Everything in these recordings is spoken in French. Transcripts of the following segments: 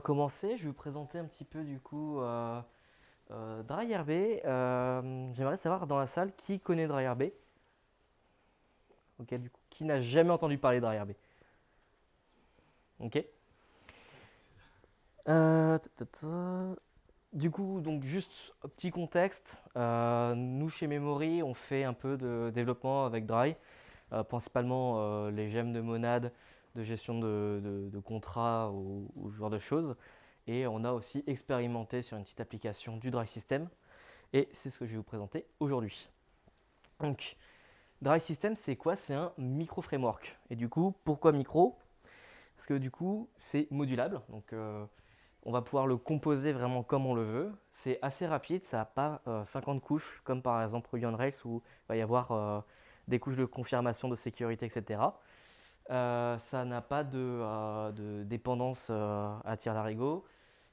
commencer. Je vais vous présenter un petit peu du coup euh, euh, DryRB. Euh, j'aimerais savoir dans la salle qui connaît DryRB. Ok, du coup, qui n'a jamais entendu parler de B, Ok. Euh, du coup, donc juste petit contexte, euh, nous chez Memory, on fait un peu de développement avec Dry, principalement les gemmes de monade, de gestion de, contrats ou, ce genre de choses. Et on a aussi expérimenté sur une petite application du Drive System. Et c'est ce que je vais vous présenter aujourd'hui. Donc, Drive System, c'est quoi C'est un micro-framework. Et du coup, pourquoi micro Parce que du coup, c'est modulable. Donc, euh, on va pouvoir le composer vraiment comme on le veut. C'est assez rapide, ça n'a pas 50 euh, couches, comme par exemple Ruby Rails, où il va y avoir euh, des couches de confirmation de sécurité, etc. Euh, ça n'a pas de, euh, dépendance euh, à tir larigot.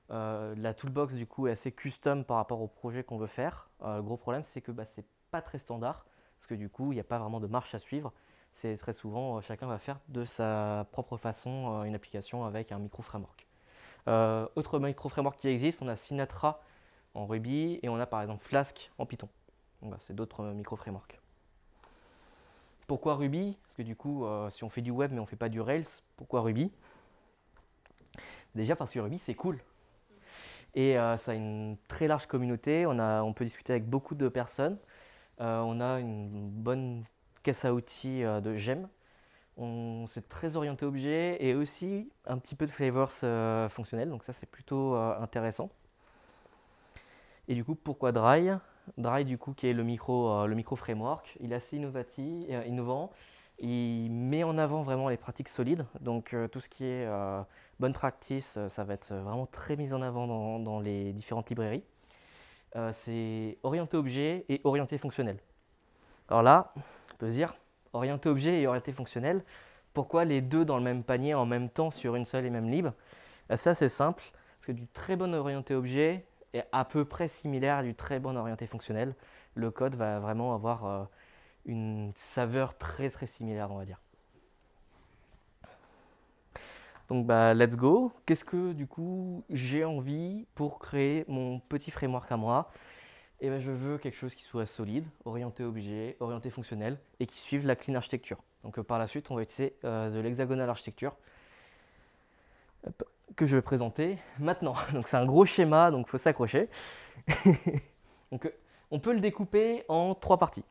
la toolbox du coup est assez custom par rapport au projet qu'on veut faire. le gros problème c'est que ce bah, c'est pas très standard parce que du coup il n'y a pas vraiment de marche à suivre. C'est très souvent chacun va faire de sa propre façon une application avec un micro framework. autre micro framework qui existe, on a Sinatra en Ruby et on a par exemple Flask en Python. Bah, c'est d'autres micro frameworks pourquoi Ruby Parce que du coup, euh, si on fait du web mais on ne fait pas du Rails, pourquoi Ruby Déjà parce que Ruby, c'est cool. Et euh, ça a une très large communauté, on, a, on peut discuter avec beaucoup de personnes. Euh, on a une bonne caisse à outils de gemmes. On s'est très orienté objet et aussi un petit peu de flavors fonctionnels, donc ça c'est plutôt intéressant. Et du coup, pourquoi Dry Dry, du coup, qui est le micro, euh, framework, il est assez euh, innovant. Il met en avant vraiment les pratiques solides. Donc, euh, tout ce qui est bonne practice, ça va être vraiment très mis en avant dans, les différentes librairies. c'est orienté objet et orienté fonctionnel. Alors là, on peut se dire, orienté objet et orienté fonctionnel, pourquoi les deux dans le même panier en même temps sur une seule et même libre Ça, c'est simple, parce que du très bon orienté objet, est à peu près similaire à du très bon orienté fonctionnel. Le code va vraiment avoir euh, une saveur très très similaire, on va dire. Donc bah let's go. Qu'est-ce que du coup j'ai envie pour créer mon petit framework à moi Et eh ben, je veux quelque chose qui soit solide, orienté objet, orienté fonctionnel et qui suive la clean architecture. Donc euh, par la suite on va utiliser euh, de l'hexagonal architecture que je vais présenter maintenant. Donc c'est un gros schéma, donc il faut s'accrocher. donc on peut le découper en trois parties.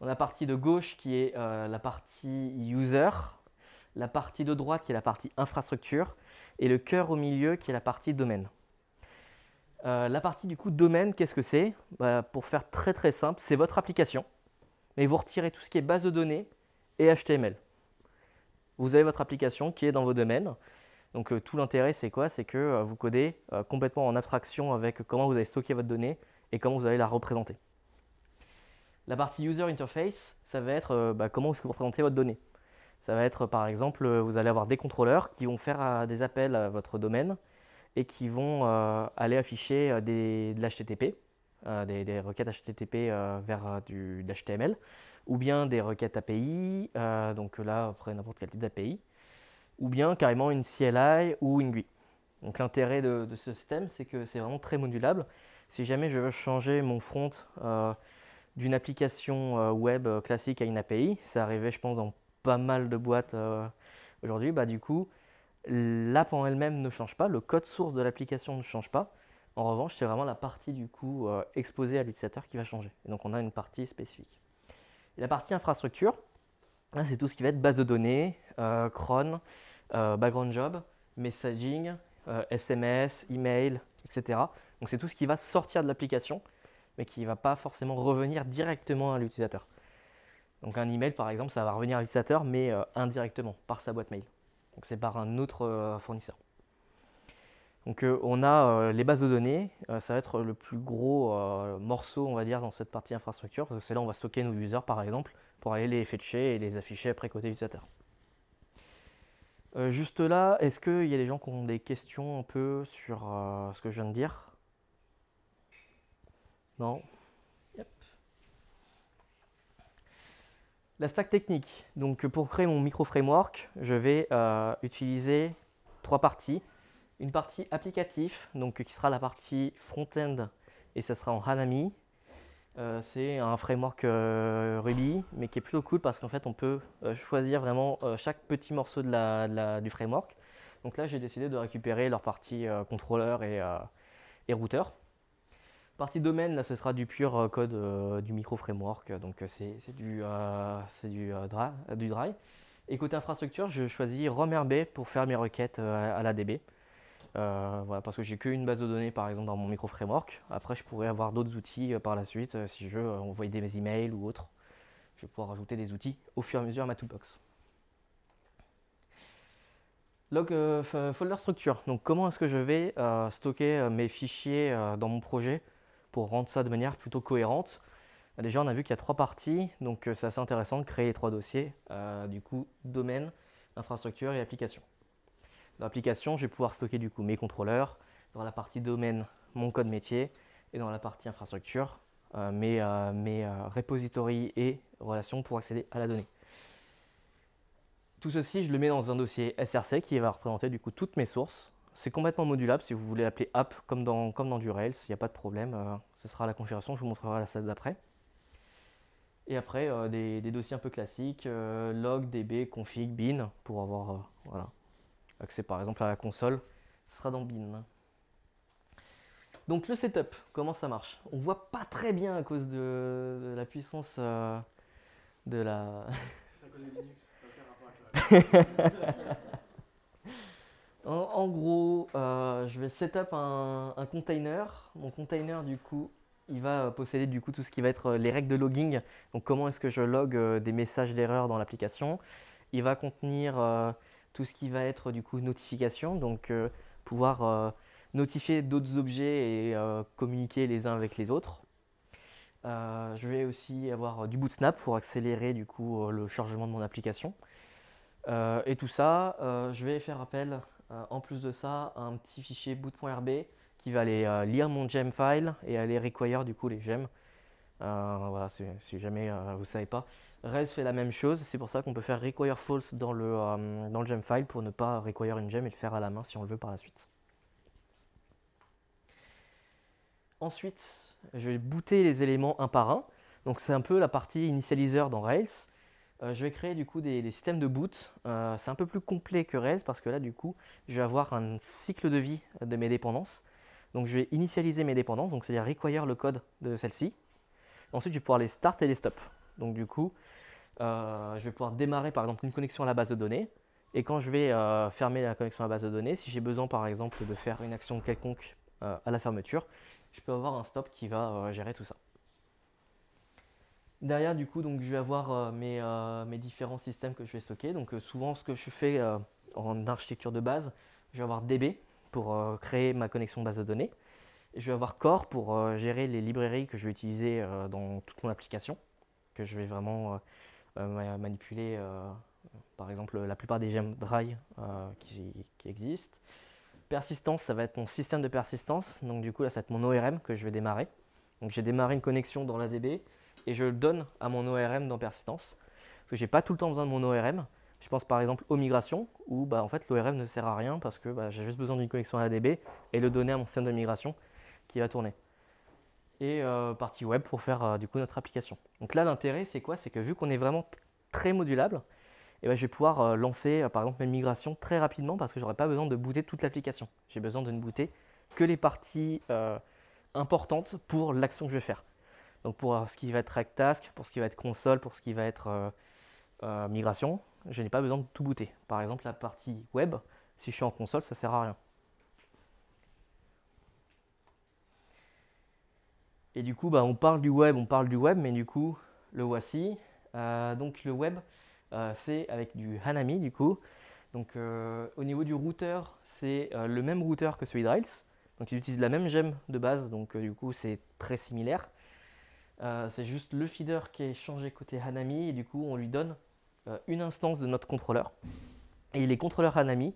On a la partie de gauche qui est euh, la partie user, la partie de droite qui est la partie infrastructure, et le cœur au milieu qui est la partie domaine. Euh, la partie du coup domaine, qu'est-ce que c'est bah, Pour faire très très simple, c'est votre application, mais vous retirez tout ce qui est base de données et HTML. Vous avez votre application qui est dans vos domaines, donc euh, tout l'intérêt, c'est quoi C'est que euh, vous codez euh, complètement en abstraction avec comment vous allez stocker votre donnée et comment vous allez la représenter. La partie user interface, ça va être bah, comment est-ce que vous représentez votre donnée. Ça va être par exemple, vous allez avoir des contrôleurs qui vont faire des appels à votre domaine et qui vont aller afficher des, de l'HTTP, des, requêtes HTTP vers du, de l'HTML, ou bien des requêtes API, donc là, après n'importe quel type d'API ou bien carrément une CLI ou une GUI. Donc l'intérêt de, ce système, c'est que c'est vraiment très modulable. Si jamais je veux changer mon front euh, d'une application euh, web euh, classique à une API, ça arrivait je pense dans pas mal de boîtes aujourd'hui, bah, du coup l'app en elle-même ne change pas, le code source de l'application ne change pas. En revanche, c'est vraiment la partie du coup exposée à l'utilisateur qui va changer. donc on a une partie spécifique. la partie infrastructure, c'est tout ce qui va être base de données, cron, euh, background job, messaging, SMS, euh, email, etc. Donc c'est tout ce qui va sortir de l'application, mais qui ne va pas forcément revenir directement à l'utilisateur. Donc un email par exemple, ça va revenir à l'utilisateur, mais euh, indirectement par sa boîte mail. Donc c'est par un autre fournisseur. Donc on a les bases de données, ça va être le plus gros morceau on va dire dans cette partie infrastructure, parce que c'est là où on va stocker nos users par exemple pour aller les fetcher et les afficher après côté utilisateur. Euh, juste là, est-ce qu'il y a des gens qui ont des questions un peu sur euh, ce que je viens de dire Non yep. La stack technique. Donc pour créer mon micro framework, je vais euh, utiliser trois parties. Une partie applicatif, donc qui sera la partie front-end et ça sera en Hanami. Euh, c'est un framework euh, Ruby, mais qui est plutôt cool parce qu'en fait, on peut euh, choisir vraiment chaque petit morceau du framework. Donc là, j'ai décidé de récupérer leur partie contrôleur et, routeur. Partie domaine, là, ce sera du pur code du micro-framework, donc c'est du, du, dry, Et côté infrastructure, je choisis RomRB pour faire mes requêtes à, à la DB. Euh, parce que j'ai qu'une base de données par exemple dans mon micro framework. Après, je pourrais avoir d'autres outils euh, par la suite. Euh, si je veux envoyer des emails ou autre, je vais pouvoir rajouter des outils au fur et à mesure à ma toolbox. Log folder structure. Donc, comment est-ce que je vais stocker mes fichiers dans mon projet pour rendre ça de manière plutôt cohérente bah, Déjà, on a vu qu'il y a trois parties, donc c'est assez intéressant de créer les trois dossiers. du coup, domaine, infrastructure et application. Dans l'application, je vais pouvoir stocker du coup mes contrôleurs, dans la partie domaine, mon code métier, et dans la partie infrastructure, euh, mes, euh, euh, repositories et relations pour accéder à la donnée. Tout ceci, je le mets dans un dossier SRC qui va représenter du coup toutes mes sources. C'est complètement modulable, si vous voulez l'appeler app comme dans, comme dans du Rails, il n'y a pas de problème. ce sera la configuration, je vous montrerai la salle d'après. Et après, des, des, dossiers un peu classiques, log, db, config, bin, pour avoir voilà, accès euh, par exemple à la console, ce sera dans BIN. Donc le setup, comment ça marche On voit pas très bien à cause de, de la puissance euh, de la... en, en, gros, euh, je vais setup un, container. Mon container, du coup, il va posséder du coup tout ce qui va être les règles de logging. Donc comment est-ce que je log des messages d'erreur dans l'application. Il va contenir tout ce qui va être du coup notification, donc euh, pouvoir euh, notifier d'autres objets et euh, communiquer les uns avec les autres. je vais aussi avoir du boot snap pour accélérer du coup le chargement de mon application. et tout ça, je vais faire appel en plus de ça à un petit fichier boot.rb qui va aller lire mon gem file et aller require du coup les gems euh, voilà, si, jamais euh, vous ne savez pas. Rails fait la même chose, c'est pour ça qu'on peut faire require false euh, dans le, gem file pour ne pas require une gem et le faire à la main si on le veut par la suite. Ensuite, je vais booter les éléments un par un. Donc c'est un peu la partie initialiseur dans Rails. je vais créer du coup des, systèmes de boot. c'est un peu plus complet que Rails parce que là du coup, je vais avoir un cycle de vie de mes dépendances. Donc je vais initialiser mes dépendances, donc c'est-à-dire require le code de celle-ci. Ensuite, je vais pouvoir les start et les stop. Donc du coup, euh, je vais pouvoir démarrer par exemple une connexion à la base de données. Et quand je vais euh, fermer la connexion à la base de données, si j'ai besoin par exemple de faire une action quelconque euh, à la fermeture, je peux avoir un stop qui va gérer tout ça. Derrière, du coup, donc, je vais avoir mes, mes, différents systèmes que je vais stocker. Donc souvent, ce que je fais en architecture de base, je vais avoir DB pour créer ma connexion base de données je vais avoir Core pour euh, gérer les librairies que je vais utiliser euh, dans toute mon application, que je vais vraiment euh, manipuler, par exemple, la plupart des gemmes dry qui, existent. Persistance, ça va être mon système de persistance, donc du coup là ça va être mon ORM que je vais démarrer. Donc j'ai démarré une connexion dans l'ADB et je le donne à mon ORM dans persistance, parce que je n'ai pas tout le temps besoin de mon ORM. Je pense par exemple aux migrations, où bah, en fait l'ORM ne sert à rien parce que bah, j'ai juste besoin d'une connexion à l'ADB et le donner à mon système de migration qui va tourner. Et euh, partie web pour faire euh, du coup notre application. Donc là, l'intérêt, c'est quoi C'est que vu qu'on est vraiment très modulable, eh ben, je vais pouvoir euh, lancer par exemple mes migrations très rapidement parce que je n'aurai pas besoin de booter toute l'application. J'ai besoin de ne booter que les parties importantes pour l'action que je vais faire. Donc pour ce qui va être track Task, pour ce qui va être console, pour ce qui va être migration, je n'ai pas besoin de tout booter. Par exemple, la partie web, si je suis en console, ça ne sert à rien. Et du coup, bah, on parle du web, on parle du web, mais du coup, le voici. Euh, donc le web, euh, c'est avec du Hanami du coup. Donc euh, au niveau du routeur, c'est le même routeur que celui de Donc ils utilisent la même gemme de base, donc du coup c'est très similaire. c'est juste le feeder qui est changé côté Hanami et du coup on lui donne une instance de notre contrôleur. Et les contrôleurs Hanami,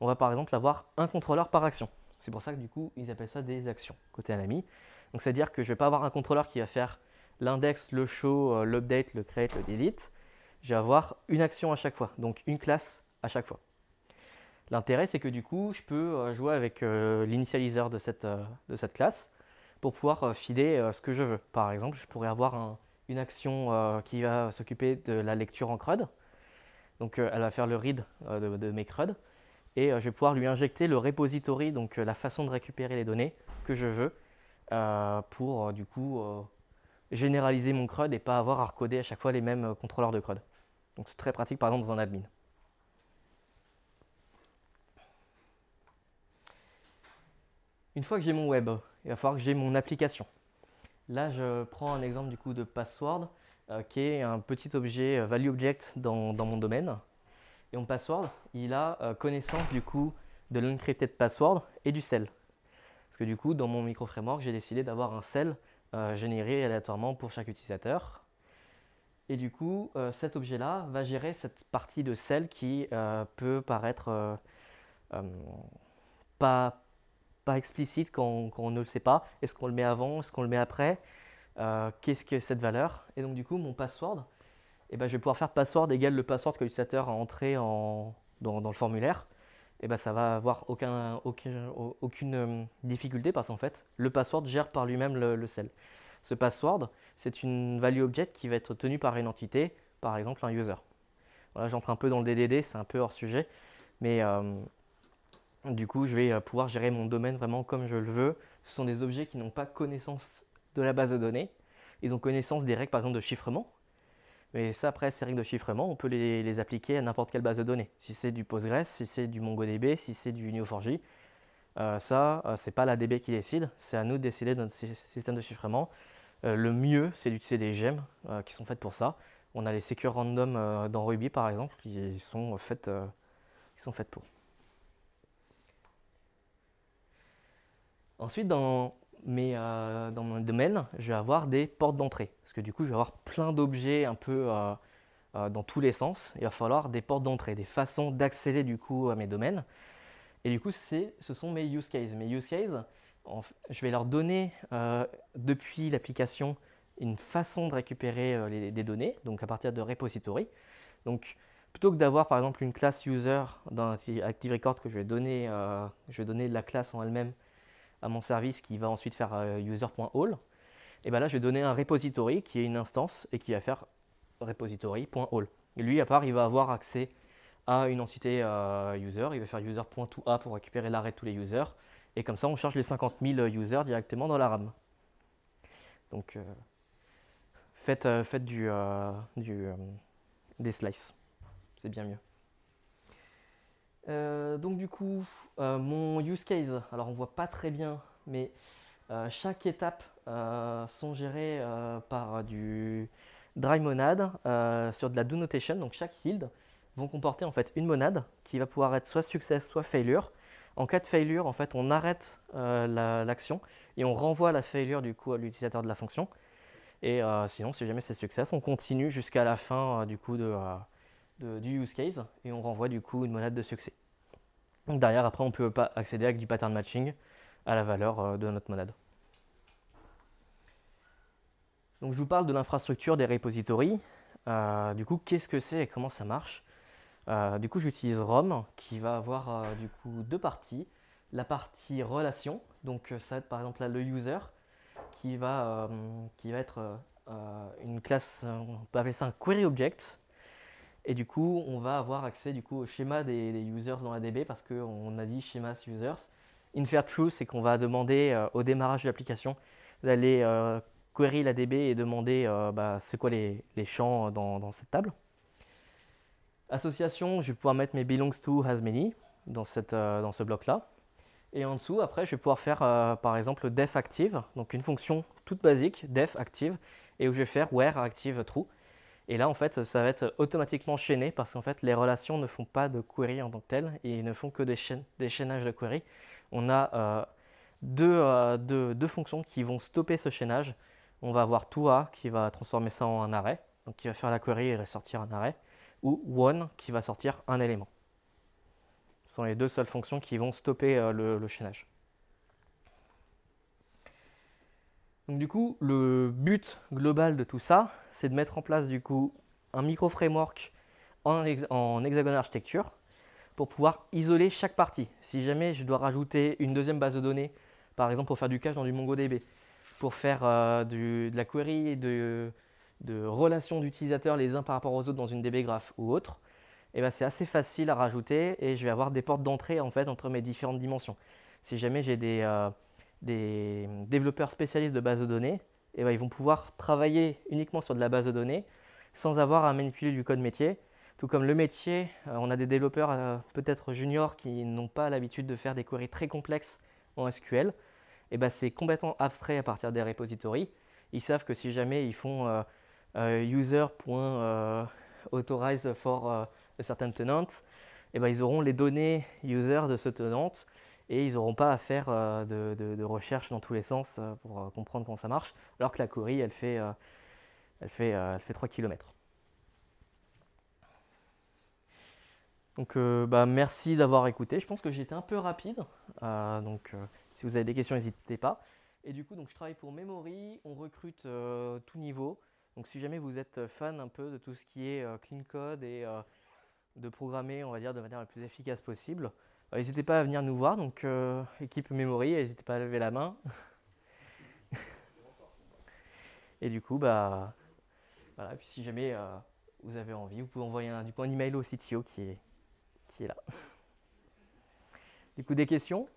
on va par exemple avoir un contrôleur par action. C'est pour ça que du coup ils appellent ça des actions côté Hanami c'est-à-dire que je ne vais pas avoir un contrôleur qui va faire l'index, le show, euh, l'update, le create, le delete. Je vais avoir une action à chaque fois, donc une classe à chaque fois. L'intérêt, c'est que du coup, je peux euh, jouer avec euh, l'initialiseur de cette, de cette classe pour pouvoir filer ce que je veux. Par exemple, je pourrais avoir une action qui va s'occuper de la lecture en CRUD. Donc, elle va faire le read de, de, mes CRUD. Et je vais pouvoir lui injecter le repository, donc la façon de récupérer les données que je veux euh, pour euh, du coup euh, généraliser mon CRUD et pas avoir à recoder à chaque fois les mêmes contrôleurs de CRUD. Donc c'est très pratique par exemple dans un admin. Une fois que j'ai mon web, il va falloir que j'ai mon application. Là, je prends un exemple du coup de password, qui est un petit objet value object dans, mon domaine. Et mon password, il a connaissance du coup de l'encrypted password et du sel. Parce que du coup, dans mon micro-framework, j'ai décidé d'avoir un cell euh, généré aléatoirement pour chaque utilisateur. Et du coup, euh, cet objet-là va gérer cette partie de cell qui euh, peut paraître pas, explicite quand on, ne le sait pas. Est-ce qu'on le met avant Est-ce qu'on le met après Qu'est-ce que cette valeur Et donc du coup, mon password, eh ben, je vais pouvoir faire password égale le password que l'utilisateur a entré dans le formulaire ça eh ben, ça va avoir aucune euh, difficulté parce qu'en fait, le password gère par lui-même le, sel. Ce password, c'est une value object qui va être tenue par une entité, par exemple un user. Voilà, j'entre un peu dans le DDD, c'est un peu hors sujet, mais euh, du coup, je vais euh, pouvoir gérer mon domaine vraiment comme je le veux. Ce sont des objets qui n'ont pas connaissance de la base de données, ils ont connaissance des règles par exemple de chiffrement, mais ça, après, ces règles de chiffrement, on peut les, appliquer à n'importe quelle base de données. Si c'est du Postgres, si c'est du MongoDB, si c'est du Neo4j, euh, ça, ce euh, c'est pas la DB qui décide, c'est à nous de décider de notre système de chiffrement. Euh, le mieux, c'est d'utiliser des gemmes qui sont faites pour ça. On a les Secure Random dans Ruby, par exemple, qui sont faites, qui sont faites pour. Ensuite, dans mais euh, dans mon domaine, je vais avoir des portes d'entrée. Parce que du coup, je vais avoir plein d'objets un peu euh, euh, dans tous les sens. Il va falloir des portes d'entrée, des façons d'accéder du coup à mes domaines. Et du coup, ce sont mes use cases. Mes use cases, je vais leur donner depuis l'application une façon de récupérer les, des données, donc à partir de repository. Donc, plutôt que d'avoir par exemple une classe user dans ActiveRecord que je vais donner, je vais donner la classe en elle-même à mon service qui va ensuite faire euh, user.all, et bien là, je vais donner un repository qui est une instance et qui va faire repository.all. Lui, à part, il va avoir accès à une entité euh, user, il va faire user.toA pour récupérer l'arrêt de tous les users, et comme ça, on charge les 50 000 users directement dans la RAM. Donc, euh, faites, du des slices, c'est bien mieux. Euh, donc du coup, euh, mon use case, alors on voit pas très bien, mais euh, chaque étape sont gérées par du dry monade sur de la do notation. Donc chaque yield vont comporter en fait une monade qui va pouvoir être soit success, soit failure. En cas de failure, en fait, on arrête l'action et on renvoie la failure du coup à l'utilisateur de la fonction. Et sinon, si jamais c'est success, on continue jusqu'à la fin du coup de du use case et on renvoie du coup une monade de succès. Donc derrière, après, on peut pas accéder avec du pattern matching à la valeur euh, de notre monade. Donc je vous parle de l'infrastructure des repositories. Euh, du coup, qu'est-ce que c'est et comment ça marche euh, Du coup, j'utilise ROM qui va avoir du coup deux parties. La partie relation, donc ça va être par exemple là le user qui va, qui va être une classe, on peut appeler ça un query object, et du coup, on va avoir accès du coup, au schéma des, users dans la DB parce qu'on a dit schémas users. Infer true, c'est qu'on va demander euh, au démarrage de l'application d'aller euh, query la DB et demander euh, bah, c'est quoi les, champs dans, cette table. Association, je vais pouvoir mettre mes belongs to has many dans, cette, dans ce bloc-là. Et en dessous, après, je vais pouvoir faire par exemple def active, donc une fonction toute basique, def active, et où je vais faire where active true et là, en fait, ça va être automatiquement chaîné parce qu'en fait, les relations ne font pas de query en tant que telles et ils ne font que des, chaînes, chaînages de query. On a euh, euh, deux, fonctions qui vont stopper ce chaînage. On va avoir toA qui va transformer ça en un arrêt, donc qui va faire la query et ressortir un arrêt, ou one qui va sortir un élément. Ce sont les deux seules fonctions qui vont stopper euh, le, le chaînage. Donc du coup, le but global de tout ça, c'est de mettre en place du coup un micro-framework en, hexagone architecture pour pouvoir isoler chaque partie. Si jamais je dois rajouter une deuxième base de données, par exemple pour faire du cache dans du MongoDB, pour faire euh, de la query et de, relations d'utilisateurs les uns par rapport aux autres dans une DB graph ou autre, eh ben c'est assez facile à rajouter et je vais avoir des portes d'entrée en fait entre mes différentes dimensions. Si jamais j'ai des, euh, des développeurs spécialistes de base de données, et eh ben, ils vont pouvoir travailler uniquement sur de la base de données sans avoir à manipuler du code métier. Tout comme le métier, euh, on a des développeurs euh, peut-être juniors qui n'ont pas l'habitude de faire des queries très complexes en SQL. Et eh ben, c'est complètement abstrait à partir des repositories. Ils savent que si jamais ils font euh, user.authorized for a certain tenant, et eh ben, ils auront les données user de ce tenant et ils n'auront pas à faire euh, de, recherche dans tous les sens euh, pour euh, comprendre comment ça marche, alors que la Corrie elle fait, 3 km. Donc bah, merci d'avoir écouté, je pense que j'ai été un peu rapide, donc si vous avez des questions, n'hésitez pas. Et du coup, donc, je travaille pour Memory, on recrute tout niveau, donc si jamais vous êtes fan un peu de tout ce qui est clean code et de programmer, on va dire, de manière la plus efficace possible, euh, n'hésitez pas à venir nous voir, donc euh, équipe Memory, n'hésitez pas à lever la main. Et du coup, bah, puis si jamais euh, vous avez envie, vous pouvez envoyer un, du coup, email au CTO qui est, qui est là. Du coup, des questions